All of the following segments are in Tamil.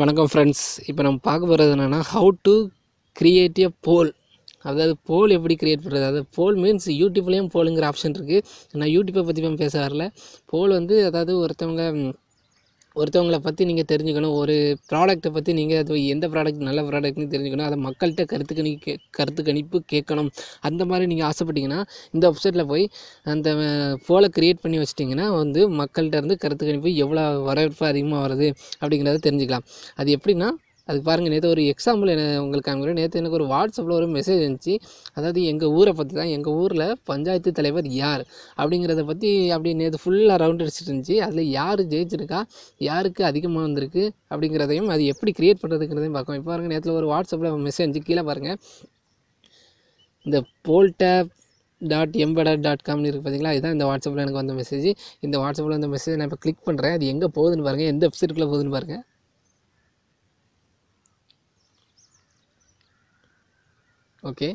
வணக்கம் ஃப்ரெண்ட்ஸ் இப்போ நம்ம பார்க்க போகிறது என்னென்னா how to create a poll அதாவது போல் எப்படி கிரியேட் பண்ணுறது அதாவது போல் மீன்ஸ் யூடியூப்லேயும் போலுங்கிற ஆப்ஷன் இருக்குது நான் யூடியூப்பை பற்றி பேச வரல போல் வந்து அதாவது ஒருத்தவங்க ஒருத்தவங்களை பற்றி நீங்கள் தெரிஞ்சுக்கணும் ஒரு ப்ராடக்ட்டை பற்றி நீங்கள் அது எந்த ப்ராடக்ட் நல்ல ப்ராடக்ட்னு தெரிஞ்சுக்கணும் அதை மக்கள்கிட்ட கருத்து கணி கே கருத்து கணிப்பு கேட்கணும் அந்த மாதிரி நீங்கள் ஆசைப்பட்டீங்கன்னா இந்த வெப்சைட்டில் போய் அந்த ஃபோலை க்ரியேட் பண்ணி வச்சிட்டிங்கன்னா வந்து மக்கள்கிட்ட இருந்து கருத்து கணிப்பு எவ்வளோ வரவேற்பு அதிகமாக வருது அப்படிங்கிறத தெரிஞ்சுக்கலாம் அது எப்படின்னா அது பாருங்கள் நேற்று ஒரு எக்ஸாம்பிள் என்ன உங்களுக்கு அங்கே நேற்று எனக்கு ஒரு வாட்ஸ்அப்பில் ஒரு மெசேஜ் இருந்துச்சு அதாவது எங்கள் ஊரை பற்றி தான் எங்கள் ஊரில் பஞ்சாயத்து தலைவர் யார் அப்படிங்கிறத பற்றி அப்படி நேற்று ஃபுல்லாக ரவுண்ட் அடிச்சுட்டு இருந்துச்சு அதில் யார் ஜெயிச்சிருக்கா யாருக்கு அதிகமாக வந்திருக்கு அப்படிங்கிறதையும் அது எப்படி க்ரியேட் பண்ணுறதுங்கிறதையும் பார்க்கணும் இப்போ பாருங்கள் நேற்று ஒரு வாட்ஸ்அப்பில் மெசேஜ் இருந்துச்சு கீழே பாருங்கள் இந்த போல்டேப் டாட் எம்படர் டாட் காம்னு இருக்குது பார்த்தீங்களா இதுதான் இந்த வாட்ஸ்அப்பில் எனக்கு வந்த மெசேஜ் இந்த வாட்ஸ்அப்பில் வந்த மெசேஜ் நான் இப்போ கிளிக் பண்ணுறேன் அது எங்கே போகுதுன்னு பாருங்கள் எந்த வெப்சைட்டுக்குள்ளே போகுதுன்னு பாருங்கள் ஓகே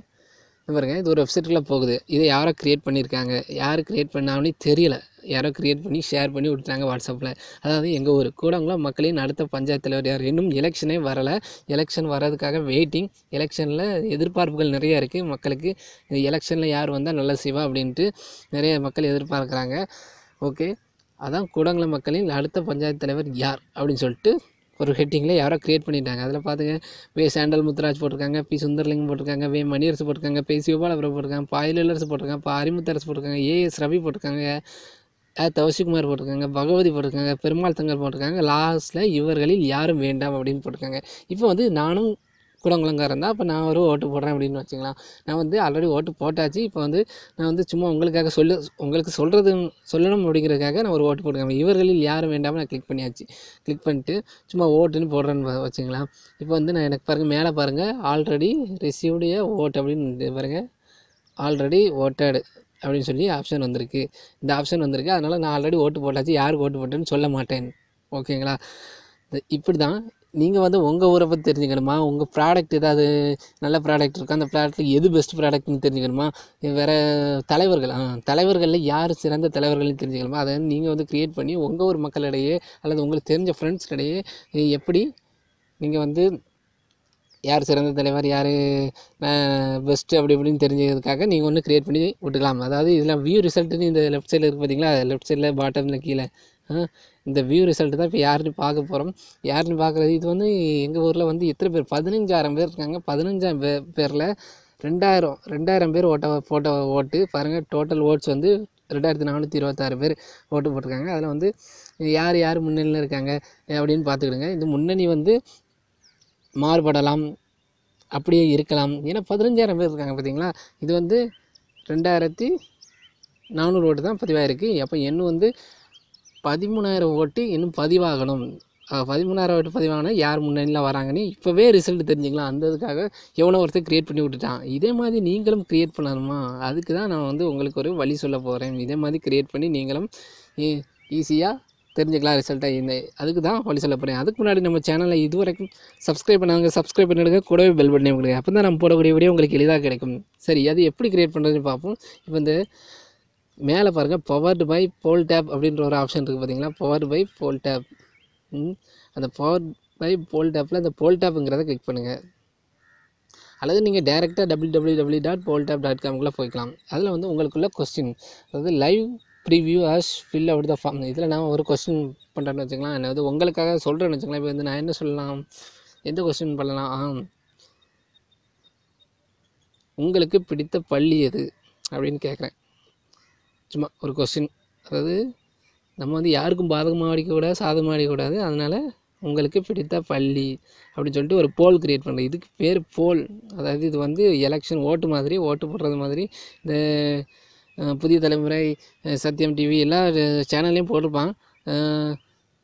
பாருங்க இது ஒரு வெப்சைட்டுக்குள்ள போகுது இதை யாரோ க்ரியேட் பண்ணியிருக்காங்க யார் க்ரியேட் பண்ணாமலே தெரியல யாரோ க்ரியேட் பண்ணி ஷேர் பண்ணி விட்டுறாங்க வாட்ஸ்அப்பில் அதாவது எங்கள் ஊர் கூடங்குளம் மக்களின் அடுத்த பஞ்சாயத்து தலைவர் யார் இன்னும் எலெக்ஷனே வரலை எலெக்ஷன் வர்றதுக்காக வெயிட்டிங் எலெக்ஷனில் எதிர்பார்ப்புகள் நிறையா இருக்குது மக்களுக்கு இந்த எலெக்ஷனில் யார் வந்தால் நல்ல செய்வா அப்படின்ட்டு நிறைய மக்கள் எதிர்பார்க்குறாங்க ஓகே அதான் கூடங்குளம் மக்களின் அடுத்த பஞ்சாயத்து தலைவர் யார் அப்படின்னு சொல்லிட்டு ஒரு ஹெட்டிங்கில் யாரோ க்ரியேட் பண்ணிட்டாங்க அதில் பார்த்துங்க வே சாண்டல் முத்துராஜ் போட்டிருக்காங்க பி சுந்தர்லிங்கம் போட்டிருக்காங்க வே மணியரசு போட்டிருக்காங்க பே சிவபாலபுரம் போட்டிருக்காங்க பா இளரசு போட்டிருக்காங்க பா அரிமுத்தரசு போட்டிருக்காங்க ஏஎஸ் ரவி போட்டிருக்காங்க தவசிக்குமார் போட்டிருக்காங்க பகவதி போட்டிருக்காங்க பெருமாள் தங்கர் போட்டிருக்காங்க லாஸ்ட்டில் இவர்களில் யாரும் வேண்டாம் அப்படின்னு போட்டிருக்காங்க இப்போ வந்து நானும் கூடங்குளங்காரன் இருந்தால் அப்போ நான் ஒரு ஓட்டு போடுறேன் அப்படின்னு வச்சுக்கலாம் நான் வந்து ஆல்ரெடி ஓட்டு போட்டாச்சு இப்போ வந்து நான் வந்து சும்மா உங்களுக்காக சொல்லு உங்களுக்கு சொல்கிறது சொல்லணும் அப்படிங்கிறதுக்காக நான் ஒரு ஓட்டு போட்டுக்கிறேன் இவர்களில் யாரும் வேண்டாமல் நான் கிளிக் பண்ணியாச்சு கிளிக் பண்ணிட்டு சும்மா ஓட்டுன்னு போடுறேன்னு வச்சுக்கலாம் இப்போ வந்து நான் எனக்கு பாருங்கள் மேலே பாருங்கள் ஆல்ரெடி ரிசீவ்டு ஓட்டு அப்படின்னு பாருங்கள் ஆல்ரெடி ஓட்டடு அப்படின்னு சொல்லி ஆப்ஷன் வந்திருக்கு இந்த ஆப்ஷன் வந்திருக்கு அதனால் நான் ஆல்ரெடி ஓட்டு போட்டாச்சு யாருக்கு ஓட்டு போட்டேன்னு சொல்ல மாட்டேன் ஓகேங்களா இப்படி தான் நீங்கள் வந்து உங்கள் ஊரை பற்றி தெரிஞ்சுக்கணுமா உங்கள் ப்ராடக்ட் ஏதாவது நல்ல ப்ராடக்ட் இருக்கா அந்த ப்ராடக்ட்டில் எது பெஸ்ட் ப்ராடக்ட்னு தெரிஞ்சுக்கணுமா வேறு தலைவர்கள் ஆ தலைவர்களில் யார் சிறந்த தலைவர்கள்னு தெரிஞ்சுக்கணுமா அதை நீங்கள் வந்து க்ரியேட் பண்ணி உங்கள் ஊர் மக்களிடையே அல்லது உங்களுக்கு தெரிஞ்ச ஃப்ரெண்ட்ஸ்கிடையே எப்படி நீங்கள் வந்து யார் சிறந்த தலைவர் யார் பெஸ்ட்டு அப்படி இப்படின்னு தெரிஞ்சதுக்காக நீங்கள் ஒன்று க்ரியேட் பண்ணி விட்டுக்கலாம் அதாவது இதில் வியூ ரிசல்ட்டுன்னு இந்த லெஃப்ட் சைடில் இருக்குது பார்த்தீங்களா லெஃப்ட் சைடில் பாட்டமில் கீழே இந்த வியூ ரிசல்ட் தான் இப்போ யாருன்னு பார்க்க போகிறோம் யாருன்னு பார்க்குறது இது வந்து எங்கள் ஊரில் வந்து எத்தனை பேர் பதினஞ்சாயிரம் பேர் இருக்காங்க பதினஞ்சாயிரம் பே பேரில் ரெண்டாயிரம் ரெண்டாயிரம் பேர் ஓட்ட ஃபோட்டோ ஓட்டு பாருங்கள் டோட்டல் ஓட்ஸ் வந்து ரெண்டாயிரத்தி நானூற்றி இருபத்தாறு பேர் ஓட்டு போட்டிருக்காங்க அதில் வந்து யார் யார் முன்னணியில் இருக்காங்க அப்படின்னு பார்த்துக்கிடுங்க இந்த முன்னணி வந்து மாறுபடலாம் அப்படியே இருக்கலாம் ஏன்னா பதினஞ்சாயிரம் பேர் இருக்காங்க பார்த்தீங்களா இது வந்து ரெண்டாயிரத்தி நானூறு ஓட்டு தான் பதிவாயிருக்கு அப்போ எண்ணு வந்து பதிமூணாயிரம் ஓட்டு இன்னும் பதிவாகணும் பதிமூணாயிரம் ஓட்டு பதிவாகணும் யார் முன்னணியில் வராங்கன்னு இப்போவே ரிசல்ட் தெரிஞ்சுக்கலாம் அந்த இதுக்காக எவ்வளோ ஒருத்தர் க்ரியேட் பண்ணி விட்டுட்டான் இதே மாதிரி நீங்களும் க்ரியேட் பண்ணணுமா அதுக்கு தான் நான் வந்து உங்களுக்கு ஒரு வழி சொல்ல போகிறேன் இதே மாதிரி க்ரியேட் பண்ணி நீங்களும் ஈஸியாக தெரிஞ்சுக்கலாம் ரிசல்ட்டாக இந்த அதுக்கு தான் வழி சொல்ல போகிறேன் அதுக்கு முன்னாடி நம்ம சேனலை இது வரைக்கும் சப்ஸ்கிரைப் பண்ணாங்க சப்ஸ்கிரைப் பண்ணிடுங்க கூடவே பெல் பண்ணி விடுங்க அப்போ தான் நம்ம போடக்கூடிய வீடியோ உங்களுக்கு எளிதாக கிடைக்கும் சரி அது எப்படி க்ரியேட் பண்ணுறதுன்னு பார்ப்போம் இப்போ இந்த மேலே பாருங்கள் பவர்டு பை போல் டேப் அப்படின்ற ஒரு ஆப்ஷன் இருக்குது பார்த்தீங்களா பவர்டு பை போல் டேப் அந்த பவர் பை போல் டேப்பில் அந்த போல் டேப்புங்கிறத கிளிக் பண்ணுங்கள் அல்லது நீங்கள் டேரெக்டாக W W W dot poll tab dot காம்குள்ளே போய்க்கலாம் அதில் வந்து உங்களுக்குள்ள கொஸ்டின் அதாவது live preview as fill out the form இதில் நான் ஒரு கொஸ்டின் பண்ணுறேன்னு வச்சுக்கலாம் என்ன வந்து உங்களுக்காக சொல்கிறேன்னு வச்சுக்கலாம் இப்போ வந்து நான் என்ன சொல்லலாம் எந்த கொஸ்டின் பண்ணலாம் உங்களுக்கு பிடித்த பள்ளி எது அப்படின்னு கேட்குறேன் சும்மா ஒரு கொஸ்டின் அதாவது நம்ம வந்து யாருக்கும் பாதகமாக அடிக்கக்கூடாது சாதகமாக அடிக்கக்கூடாது அதனால் உங்களுக்கு பிடித்த பள்ளி அப்படின்னு சொல்லிட்டு ஒரு போல் கிரியேட் பண்ணுறது இதுக்கு பேர் போல் அதாவது இது வந்து எலெக்ஷன் ஓட்டு மாதிரி ஓட்டு போடுறது மாதிரி இந்த புதிய தலைமுறை சத்யம் டிவி எல்லா சேனல்லையும் போட்டிருப்பான்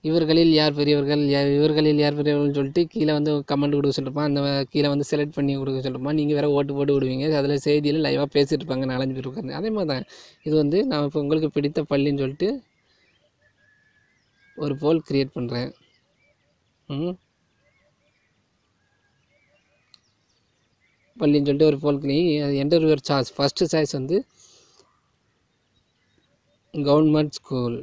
இவர்களில் யார் பெரியவர்கள் யார் இவர்களில் யார் பெரியவர்கள்னு சொல்லிட்டு கீழே வந்து கமெண்ட் கொடுக்க சொல்லிருப்பான் அந்த கீழே வந்து செலக்ட் பண்ணி கொடுக்க சொல்லிருப்பான் நீங்கள் வேறு ஓட்டு போட்டு விடுவீங்க அதில் செய்தியில் லைவாக பேசிகிட்டு இருப்பாங்க நாலஞ்சு பேர் உட்காந்து அதே மாதிரி தான் இது வந்து நான் இப்போ உங்களுக்கு பிடித்த பள்ளின்னு சொல்லிட்டு ஒரு போல் க்ரியேட் பண்ணுறேன் பள்ளின்னு சொல்லிட்டு ஒரு போல் நீ என்டர்வியூர் சாய்ஸ் ஃபஸ்ட்டு சாய்ஸ் வந்து கவர்மெண்ட் ஸ்கூல்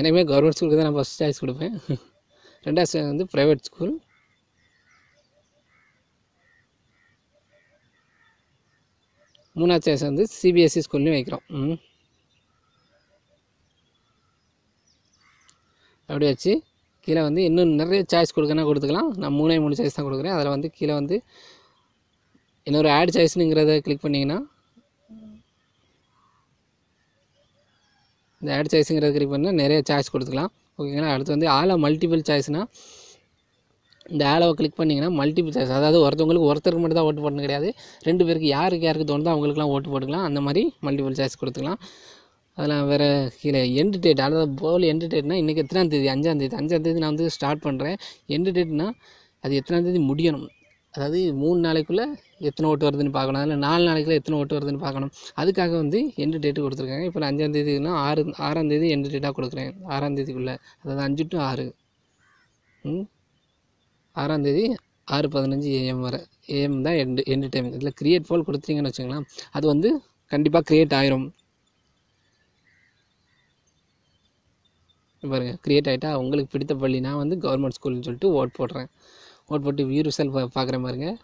எனக்குமே கவர்மெண்ட் ஸ்கூலுக்கு தான் நான் ஃபஸ்ட் சாய்ஸ் கொடுப்பேன் ரெண்டாவது வந்து ப்ரைவேட் ஸ்கூல் மூணாவது சாய்ஸ் வந்து சிபிஎஸ்சி ஸ்கூல்லையும் e வைக்கிறோம் அப்படி வச்சு கீழே வந்து இன்னும் நிறைய சாய்ஸ் கொடுக்குறேன்னா கொடுத்துக்கலாம் நான் மூணே மூணு சாய்ஸ் தான் கொடுக்குறேன் அதில் வந்து கீழே வந்து இன்னொரு ஆட் சாய்ஸ்னுங்கிறத கிளிக் பண்ணிங்கன்னா இந்த ஆட் சாய்ஸுங்கிறத கிளிக் பண்ணால் நிறைய சாய்ஸ் கொடுத்துக்கலாம் ஓகேங்களா அடுத்து வந்து ஆலோ மல்டிபிள் சாய்ஸ்னால் இந்த ஆலோவை கிளிக் பண்ணிங்கன்னா மல்டிபிள் சாய்ஸ் அதாவது ஒருத்தவங்களுக்கு ஒருத்தருக்கு மட்டும் தான் ஓட்டு போடணும் கிடையாது ரெண்டு பேருக்கு யாருக்கு யாருக்கு தோணுதோ அவங்களுக்குலாம் ஓட்டு போட்டுக்கலாம் அந்த மாதிரி மல்டிபிள் சாய்ஸ் கொடுத்துக்கலாம் அதெல்லாம் வேறு கீழே எண்டு டேட் அதாவது போல் எண்டு டேட்னா இன்றைக்கி எத்தனாம் தேதி அஞ்சாம் தேதி அஞ்சாம் தேதி நான் வந்து ஸ்டார்ட் பண்ணுறேன் எண்டு டேட்னா அது எத்தனாம் தேதி முடியணும் அதாவது மூணு நாளைக்குள்ளே எத்தனை ஓட்டு வருதுன்னு பார்க்கணும் அதில் நாலு நாளைக்கு எத்தனை ஓட்டு வருதுன்னு பார்க்கணும் அதுக்காக வந்து எண்டு டேட்டு கொடுத்துருக்காங்க இப்போ நான் தேதினா ஆறு தேதி எண்டு டேட்டாக கொடுக்குறேன் ஆறாம் தேதிக்குள்ளே அதாவது அஞ்சு டு ஆறு ஆறாந்தேதி ஆறு பதினஞ்சு ஏஎம் வர ஏஎம் தான் எண்டு எண்டு டைம் இதில் கிரியேட் ஃபால் கொடுத்தீங்கன்னு வச்சுக்கலாம் அது வந்து கண்டிப்பாக க்ரியேட் ஆயிரும் பாருங்க க்ரியேட் ஆகிட்டா உங்களுக்கு பிடித்த பள்ளி நான் வந்து கவர்மெண்ட் ஸ்கூல்னு சொல்லிட்டு ஓட் போடுறேன் ஓட் போட்டு வியூ ரிசல்ட் பார்க்குறேன் பாருங்கள்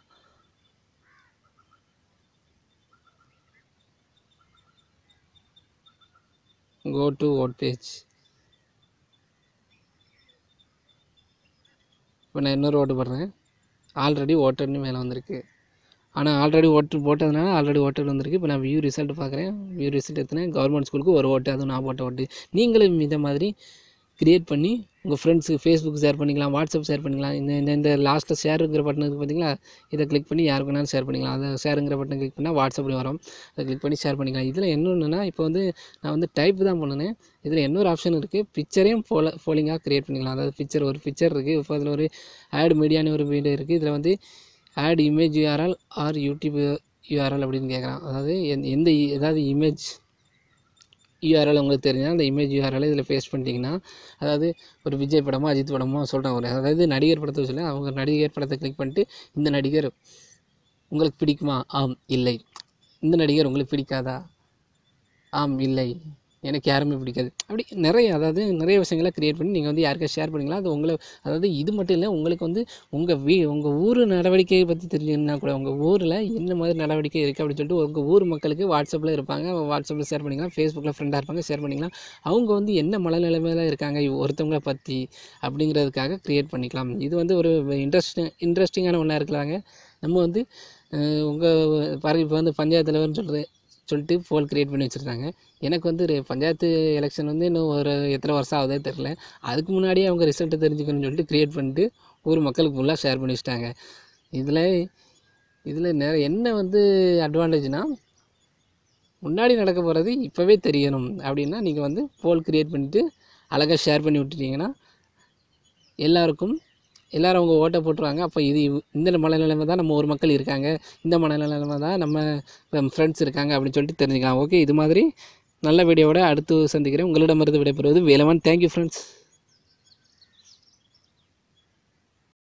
go to what page இப்போ நான் இன்னொரு ஓட்டு போடுறேன் ஆல்ரெடி ஓட்டர்னு மேலே வந்திருக்கு ஆனால் ஆல்ரெடி ஓட்டு போட்டதுனால ஆல்ரெடி ஓட்டர் வந்திருக்கு இப்போ நான் வியூ ரிசல்ட் பார்க்குறேன் வியூ ரிசல்ட் எடுத்துனேன் கவர்மெண்ட் ஸ்கூலுக்கு ஒரு ஓட்டு அதுவும் நான் போட்ட ஓட்டு நீங்களும் இதை மாதிரி க்ரியேட் பண்ணி உங்கள் ஃப்ரெண்ட்ஸுக்கு ஃபேஸ்புக் ஷேர் பண்ணிக்கலாம் வாட்ஸ்அப் ஷேர் பண்ணிக்கலாம் இந்த இந்த இந்த லாஸ்ட்டில் ஷேருங்கிற பட்டன் இருக்குது பார்த்தீங்களா இதை கிளிக் பண்ணி யாருக்கு வேணாலும் ஷேர் பண்ணிக்கலாம் அதை ஷேருங்கிற பட்டன் கிளிக் பண்ணால் வாட்ஸ்அப்பில் வரும் அதை கிளிக் பண்ணி ஷேர் பண்ணிக்கலாம் இதில் என்னென்னா இப்போ வந்து நான் வந்து டைப் தான் பண்ணினேன் இதில் இன்னொரு ஆப்ஷன் இருக்குது பிக்சரையும் போல ஃபோலிங்காக க்ரியேட் பண்ணிக்கலாம் அதாவது பிக்சர் ஒரு பிக்சர் இருக்குது இப்போ அதில் ஒரு ஆட் மீடியான்னு ஒரு வீடியோ இருக்குது இதில் வந்து add image URL or YouTube URL அப்படின்னு கேட்குறான் அதாவது எந்த எதாவது இமேஜ் யூஆர்எல் உங்களுக்கு தெரிஞ்சால் அந்த இமேஜ் யூஆர்எல் இதில் பேஸ்ட் பண்ணிட்டீங்கன்னா அதாவது ஒரு விஜய் படமோ அஜித் படமோ சொல்கிறாங்க ஒரு அதாவது நடிகர் படத்தை சொல்லி அவங்க நடிகர் படத்தை கிளிக் பண்ணிட்டு இந்த நடிகர் உங்களுக்கு பிடிக்குமா ஆம் இல்லை இந்த நடிகர் உங்களுக்கு பிடிக்காதா ஆம் இல்லை எனக்கு யாருமே பிடிக்காது அப்படி நிறைய அதாவது நிறைய விஷயங்களை க்ரியேட் பண்ணி நீங்கள் வந்து யாருக்கா ஷேர் பண்ணிங்களா அது உங்களை அதாவது இது மட்டும் இல்லை உங்களுக்கு வந்து உங்கள் வீ உங்கள் ஊர் நடவடிக்கையை பற்றி தெரிஞ்சுன்னா கூட உங்கள் ஊரில் என்ன மாதிரி நடவடிக்கை இருக்குது அப்படின்னு சொல்லிட்டு உங்கள் ஊர் மக்களுக்கு வாட்ஸ்அப்பில் இருப்பாங்க வாட்ஸ்அப்பில் ஷேர் பண்ணிக்கலாம் ஃபேஸ்புக்கில் ஃப்ரெண்டாக இருப்பாங்க ஷேர் பண்ணிக்கலாம் அவங்க வந்து என்ன மழை நிலைமையில் இருக்காங்க ஒருத்தவங்களை பற்றி அப்படிங்கிறதுக்காக க்ரியேட் பண்ணிக்கலாம் இது வந்து ஒரு இன்ட்ரெஸ்டிங் இன்ட்ரெஸ்டிங்கான ஒன்றா இருக்கிறாங்க நம்ம வந்து உங்கள் பாரு இப்போ வந்து பஞ்சாயத்து தலைவர்னு சொல்கிறது சொல்லிட்டு போல் க்ரியேட் பண்ணி வச்சுருக்காங்க எனக்கு வந்து பஞ்சாயத்து எலெக்ஷன் வந்து இன்னும் ஒரு எத்தனை வருஷம் ஆகுதே தெரில அதுக்கு முன்னாடியே அவங்க ரிசல்ட்டை தெரிஞ்சுக்கணும்னு சொல்லிட்டு க்ரியேட் பண்ணிட்டு ஊர் மக்களுக்கு ஃபுல்லாக ஷேர் பண்ணி வச்சுட்டாங்க இதில் இதில் நிறைய என்ன வந்து அட்வான்டேஜ்னால் முன்னாடி நடக்க போகிறது இப்போவே தெரியணும் அப்படின்னா நீங்கள் வந்து போல் க்ரியேட் பண்ணிவிட்டு அழகாக ஷேர் பண்ணி விட்டுட்டிங்கன்னா எல்லாருக்கும் எல்லோரும் அவங்க ஓட்டை போட்டுருவாங்க அப்போ இது இந்த மனநிலைமை தான் நம்ம ஒரு மக்கள் இருக்காங்க இந்த மனநிலைமை தான் நம்ம ஃப்ரெண்ட்ஸ் இருக்காங்க அப்படின்னு சொல்லிட்டு தெரிஞ்சுக்கலாம் ஓகே இது மாதிரி நல்ல வீடியோட அடுத்து சந்திக்கிறேன் உங்களிடமிருந்து விடைபெறுவது வேலவன் தேங்க்யூ ஃப்ரெண்ட்ஸ்